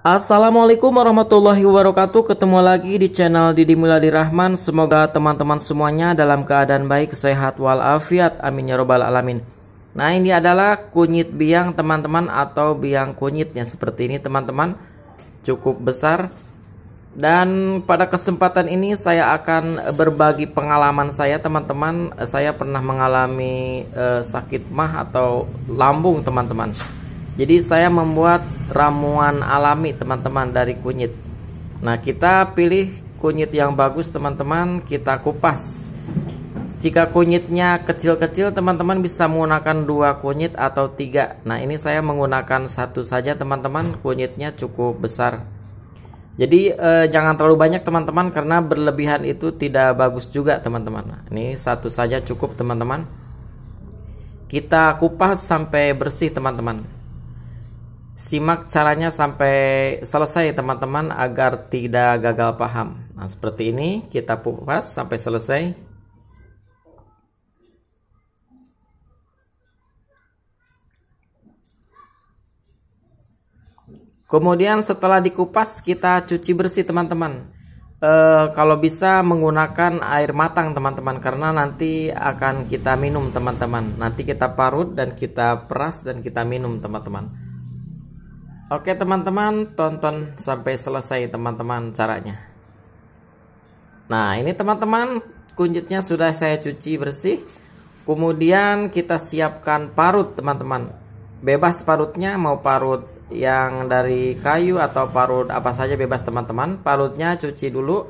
Assalamualaikum warahmatullahi wabarakatuh Ketemu lagi di channel Didi Muladi Rahman Semoga teman-teman semuanya dalam keadaan baik, sehat, walafiat Amin ya robbal alamin Nah ini adalah kunyit biang teman-teman Atau biang kunyitnya seperti ini teman-teman Cukup besar Dan pada kesempatan ini saya akan berbagi pengalaman saya teman-teman Saya pernah mengalami eh, sakit mah atau lambung teman-teman jadi saya membuat ramuan alami teman-teman dari kunyit. Nah, kita pilih kunyit yang bagus teman-teman, kita kupas. Jika kunyitnya kecil-kecil, teman-teman bisa menggunakan dua kunyit atau tiga. Nah, ini saya menggunakan satu saja, teman-teman. Kunyitnya cukup besar. Jadi eh, jangan terlalu banyak teman-teman karena berlebihan itu tidak bagus juga teman-teman. Nah, ini satu saja cukup teman-teman. Kita kupas sampai bersih teman-teman. Simak caranya sampai selesai teman-teman agar tidak gagal paham. Nah, seperti ini kita kupas sampai selesai. Kemudian setelah dikupas kita cuci bersih teman-teman. E, kalau bisa menggunakan air matang teman-teman karena nanti akan kita minum teman-teman. Nanti kita parut dan kita peras dan kita minum teman-teman. Oke teman-teman, tonton sampai selesai teman-teman caranya. Nah ini teman-teman kunjutnya sudah saya cuci bersih. Kemudian kita siapkan parut teman-teman. Bebas parutnya mau parut yang dari kayu atau parut apa saja bebas teman-teman. Parutnya cuci dulu.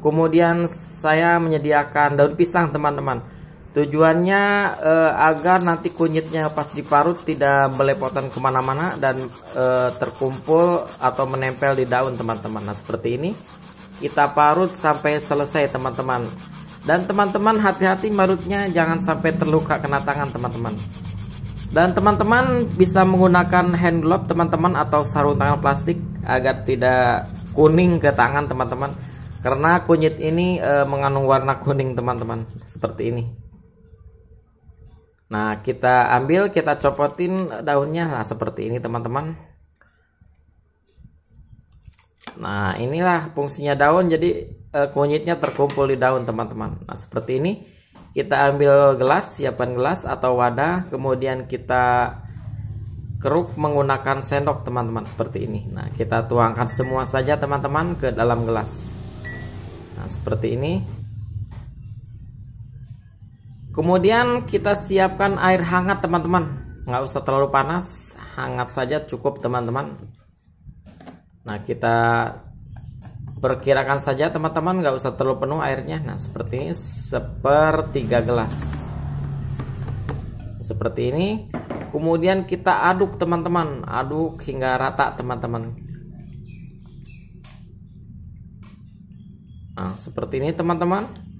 Kemudian saya menyediakan daun pisang teman-teman. Tujuannya e, agar nanti kunyitnya pas diparut tidak belepotan kemana-mana dan e, terkumpul atau menempel di daun teman-teman. Nah seperti ini kita parut sampai selesai teman-teman. Dan teman-teman hati-hati marutnya jangan sampai terluka kena tangan teman-teman. Dan teman-teman bisa menggunakan hand glove teman-teman atau sarung tangan plastik agar tidak kuning ke tangan teman-teman. Karena kunyit ini e, mengandung warna kuning teman-teman seperti ini. Nah, kita ambil, kita copotin daunnya. Nah, seperti ini, teman-teman. Nah, inilah fungsinya daun. Jadi, eh, kunyitnya terkumpul di daun, teman-teman. Nah, seperti ini. Kita ambil gelas, siapkan gelas atau wadah. Kemudian kita keruk menggunakan sendok, teman-teman. Seperti ini. Nah, kita tuangkan semua saja, teman-teman, ke dalam gelas. Nah, seperti ini. Kemudian kita siapkan air hangat teman-teman. Nggak usah terlalu panas, hangat saja cukup teman-teman. Nah kita perkirakan saja teman-teman nggak usah terlalu penuh airnya. Nah seperti ini sepertiga gelas. Seperti ini. Kemudian kita aduk teman-teman, aduk hingga rata teman-teman. Nah seperti ini teman-teman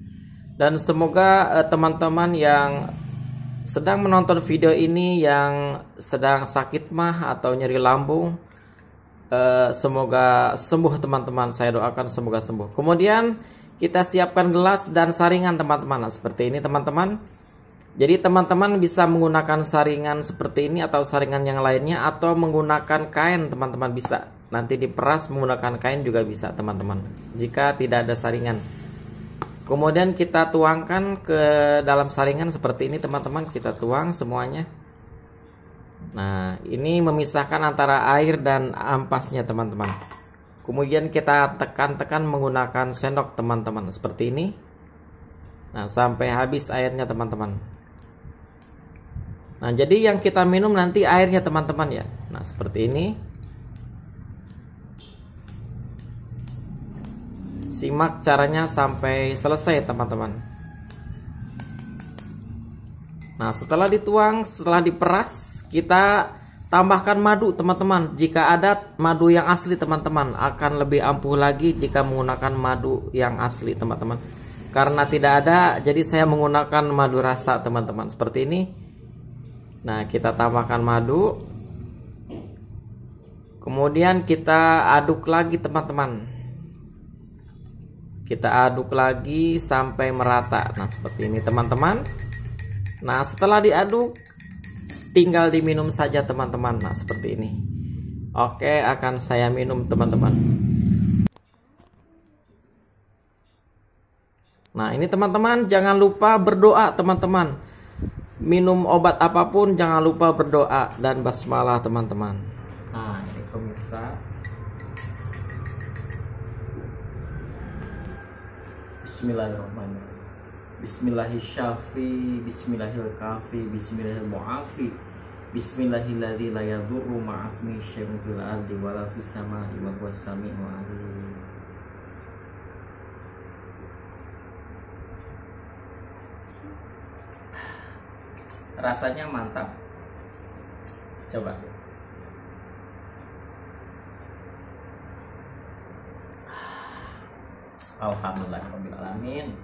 dan semoga eh, teman-teman yang sedang menonton video ini yang sedang sakit mah atau nyeri lambung eh, semoga sembuh teman-teman saya doakan semoga sembuh kemudian kita siapkan gelas dan saringan teman-teman nah, seperti ini teman-teman jadi teman-teman bisa menggunakan saringan seperti ini atau saringan yang lainnya atau menggunakan kain teman-teman bisa. Nanti diperas menggunakan kain juga bisa teman-teman. Jika tidak ada saringan. Kemudian kita tuangkan ke dalam saringan seperti ini teman-teman kita tuang semuanya. Nah ini memisahkan antara air dan ampasnya teman-teman. Kemudian kita tekan-tekan menggunakan sendok teman-teman seperti ini. Nah sampai habis airnya teman-teman. Nah jadi yang kita minum nanti airnya teman-teman ya. Nah seperti ini. Simak caranya sampai selesai teman-teman Nah setelah dituang, setelah diperas Kita tambahkan madu teman-teman Jika ada madu yang asli teman-teman Akan lebih ampuh lagi jika menggunakan madu yang asli teman-teman Karena tidak ada jadi saya menggunakan madu rasa teman-teman Seperti ini Nah kita tambahkan madu Kemudian kita aduk lagi teman-teman kita aduk lagi sampai merata nah seperti ini teman-teman nah setelah diaduk tinggal diminum saja teman-teman nah seperti ini oke akan saya minum teman-teman nah ini teman-teman jangan lupa berdoa teman-teman minum obat apapun jangan lupa berdoa dan basmalah teman-teman nah ini pemirsa Bismillahirrahmanirrahim Bismillahirrahmanirrahim Bismillahil kafi Bismillahil mu'afi Bismillahilladzi la yadurru ma'asmi syai'un fil ardi wa la fis Rasanya mantap Coba Alhamdulillah Alamin